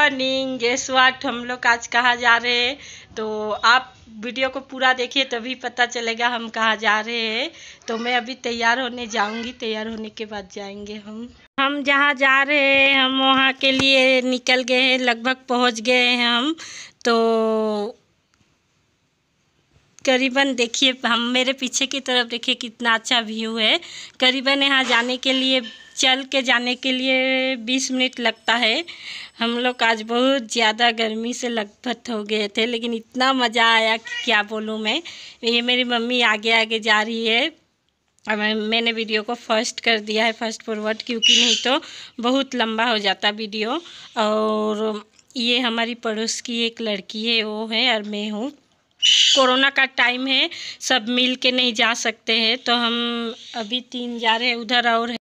morning guess वाट हम लोग आज कहाँ जा रहे हैं तो आप वीडियो को पूरा देखिए तभी पता चलेगा हम कहाँ जा रहे हैं तो मैं अभी तैयार होने जाऊंगी तैयार होने के बाद जाएंगे हम हम जहाँ जा रहे हैं हम वहाँ के लिए निकल गए हैं लगभग पहुँच गए हैं हम तो करीबन देखिए हम मेरे पीछे की तरफ देखिए कितना अच्छा व्यू है करीबन यहाँ जाने के लिए चल के जाने के लिए बीस मिनट लगता है हम लोग आज बहुत ज़्यादा गर्मी से लथपथ हो गए थे लेकिन इतना मज़ा आया कि क्या बोलूँ मैं ये मेरी मम्मी आगे आगे जा रही है अब मैंने वीडियो को फर्स्ट कर दिया है फर्स्ट फॉरवर्ड क्योंकि नहीं तो बहुत लंबा हो जाता वीडियो और ये हमारी पड़ोस की एक लड़की है वो है और मैं हूँ कोरोना का टाइम है सब मिल के नहीं जा सकते हैं तो हम अभी तीन जा रहे हैं उधर और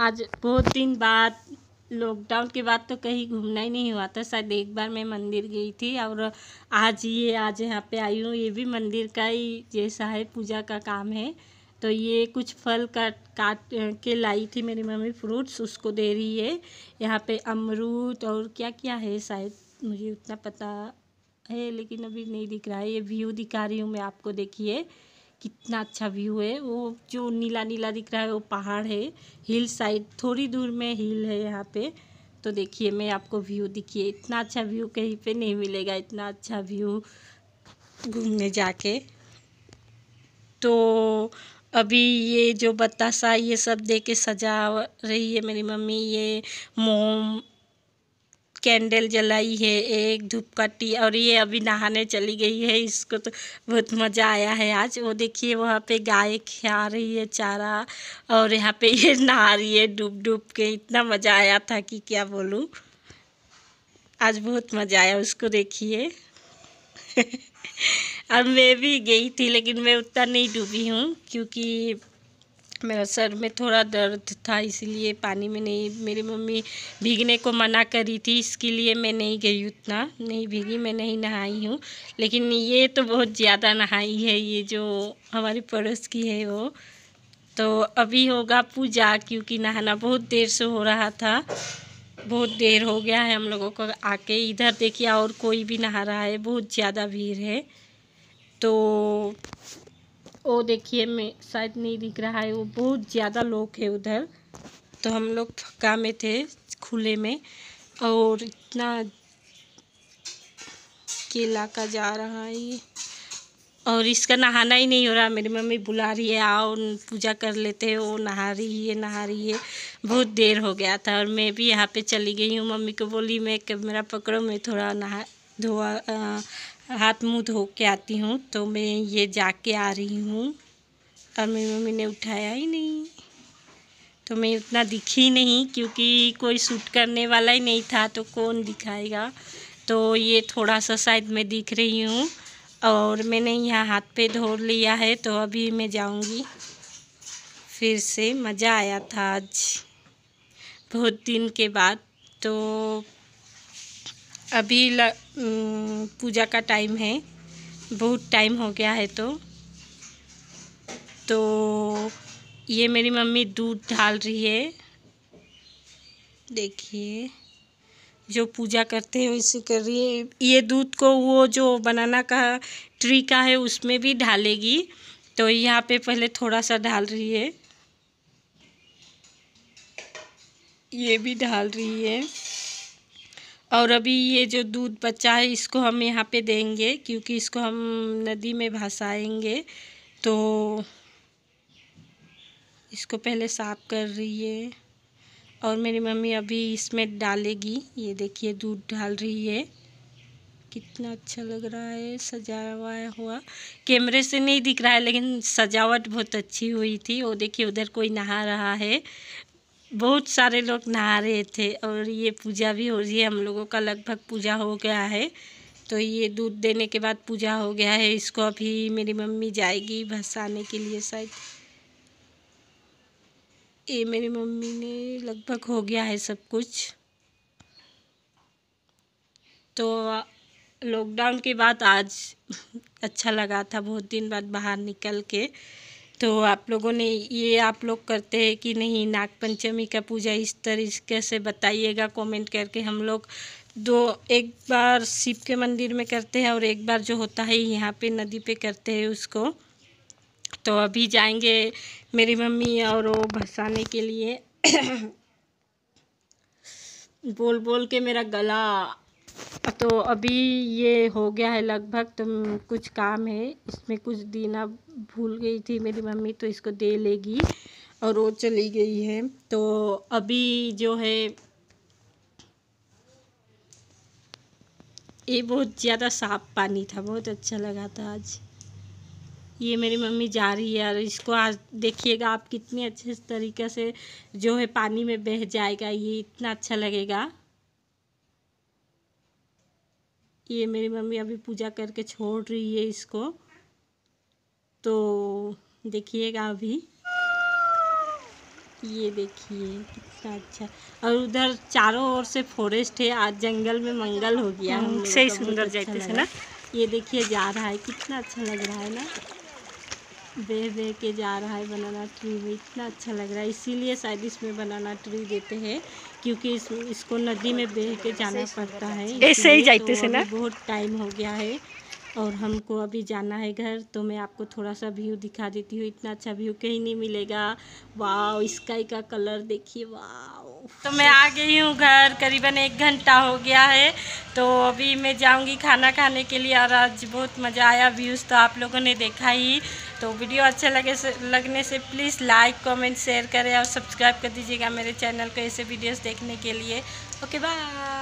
आज बहुत दिन बाद लॉकडाउन के बाद तो कहीं घूमना ही नहीं हुआ था शायद एक बार मैं मंदिर गई थी और आज ये आज यहाँ पे आई हूँ ये भी मंदिर का ही जैसा है पूजा का काम है तो ये कुछ फल काट काट के लाई थी मेरी मम्मी फ्रूट्स उसको दे रही है यहाँ पे अमरूद और क्या क्या है शायद मुझे उतना पता है लेकिन अभी नहीं दिख रहा है ये व्यू दिखा रही हूँ मैं आपको देखिए कितना अच्छा व्यू है वो जो नीला नीला दिख रहा है वो पहाड़ है हिल साइड थोड़ी दूर में हिल है यहाँ पे तो देखिए मैं आपको व्यू दिखिए इतना अच्छा व्यू कहीं पे नहीं मिलेगा इतना अच्छा व्यू घूमने जाके तो अभी ये जो बताशा ये सब दे के सजा रही है मेरी मम्मी ये मोम कैंडल जलाई है एक धूपकाठी और ये अभी नहाने चली गई है इसको तो बहुत मज़ा आया है आज वो देखिए वहाँ पे गाय खा रही है चारा और यहाँ पे ये नहा रही है डूब डूब के इतना मज़ा आया था कि क्या बोलूँ आज बहुत मज़ा आया उसको देखिए अब मैं भी गई थी लेकिन मैं उतना नहीं डूबी हूँ क्योंकि मेरा सर में थोड़ा दर्द था इसलिए पानी में नहीं मेरी मम्मी भीगने को मना करी थी इसके लिए मैं नहीं गई उतना नहीं भीगी मैं नहीं नहाई हूँ लेकिन ये तो बहुत ज़्यादा नहाई है ये जो हमारी पड़ोस की है वो तो अभी होगा पूजा क्योंकि नहाना बहुत देर से हो रहा था बहुत देर हो गया है हम लोगों को आके इधर देखिए और कोई भी नहा रहा है बहुत ज़्यादा भीड़ है तो वो देखिए मैं शायद नहीं दिख रहा है वो बहुत ज़्यादा लोग है उधर तो हम लोग थका में थे खुले में और इतना केला का जा रहा है और इसका नहाना ही नहीं हो रहा मेरी मम्मी बुला रही है आओ पूजा कर लेते हैं वो नहा रही है नहा रही है बहुत देर हो गया था और मैं भी यहाँ पे चली गई हूँ मम्मी को बोली मैं कैमरा पकड़ो मैं थोड़ा नहा धोआ हाथ मुँह धो के आती हूँ तो मैं ये जाके आ रही हूँ और मेरी मम्मी ने उठाया ही नहीं तो मैं उतना दिखी नहीं क्योंकि कोई सूट करने वाला ही नहीं था तो कौन दिखाएगा तो ये थोड़ा सा शायद मैं दिख रही हूँ और मैंने यहाँ हाथ पे धो लिया है तो अभी मैं जाऊँगी फिर से मज़ा आया था आज बहुत दिन के बाद तो अभी ल, पूजा का टाइम है बहुत टाइम हो गया है तो तो ये मेरी मम्मी दूध ढाल रही है देखिए जो पूजा करते हैं उसे कर रही है ये दूध को वो जो बनाना का ट्री का है उसमें भी ढालेगी तो यहाँ पे पहले थोड़ा सा ढाल रही है ये भी ढाल रही है और अभी ये जो दूध बचा है इसको हम यहाँ पे देंगे क्योंकि इसको हम नदी में भसाएंगे तो इसको पहले साफ़ कर रही है और मेरी मम्मी अभी इसमें डालेगी ये देखिए दूध डाल रही है कितना अच्छा लग रहा है सजाया हुआ हुआ कैमरे से नहीं दिख रहा है लेकिन सजावट बहुत अच्छी हुई थी वो देखिए उधर कोई नहा रहा है बहुत सारे लोग नहा रहे थे और ये पूजा भी हो रही है हम लोगों का लगभग पूजा हो गया है तो ये दूध देने के बाद पूजा हो गया है इसको अभी मेरी मम्मी जाएगी भसाने के लिए शायद ये मेरी मम्मी ने लगभग हो गया है सब कुछ तो लॉकडाउन के बाद आज अच्छा लगा था बहुत दिन बाद बाहर निकल के तो आप लोगों ने ये आप लोग करते हैं कि नहीं नाग पंचमी का पूजा इस तरीके से बताइएगा कमेंट करके हम लोग दो एक बार शिव के मंदिर में करते हैं और एक बार जो होता है यहाँ पे नदी पे करते हैं उसको तो अभी जाएंगे मेरी मम्मी और वो भसाने के लिए बोल बोल के मेरा गला तो अभी ये हो गया है लगभग तो कुछ काम है इसमें कुछ देना भूल गई थी मेरी मम्मी तो इसको दे लेगी और वो चली गई है तो अभी जो है ये बहुत ज़्यादा साफ पानी था बहुत अच्छा लगा था आज ये मेरी मम्मी जा रही है और इसको आज देखिएगा आप कितने अच्छे तरीके से जो है पानी में बह जाएगा ये इतना अच्छा लगेगा कि ये मेरी मम्मी अभी पूजा करके छोड़ रही है इसको तो देखिएगा अभी ये देखिए कितना अच्छा और उधर चारों ओर से फॉरेस्ट है आज जंगल में मंगल हो गया हम्म, सही सुंदर जाते अच्छा ना ये देखिए जा रहा है कितना अच्छा लग रहा है ना बह बह के जा रहा है बनाना ट्री में इतना अच्छा लग रहा है इसीलिए शायद इसमें बनाना ट्री देते हैं क्योंकि इस, इसको नदी में बह के जाना पड़ता है ऐसे ही जाते से तो ना बहुत टाइम हो गया है और हमको अभी जाना है घर तो मैं आपको थोड़ा सा व्यू दिखा देती हूँ इतना अच्छा व्यू कहीं नहीं मिलेगा वाह स्काई का कलर देखिए वाह तो मैं आ गई हूँ घर करीबन एक घंटा हो गया है तो अभी मैं जाऊँगी खाना खाने के लिए और आज बहुत मज़ा आया व्यूज़ तो आप लोगों ने देखा ही तो वीडियो अच्छा लगे से, लगने से प्लीज़ लाइक कमेंट शेयर करें और सब्सक्राइब कर दीजिएगा मेरे चैनल को ऐसे वीडियोस देखने के लिए ओके बाय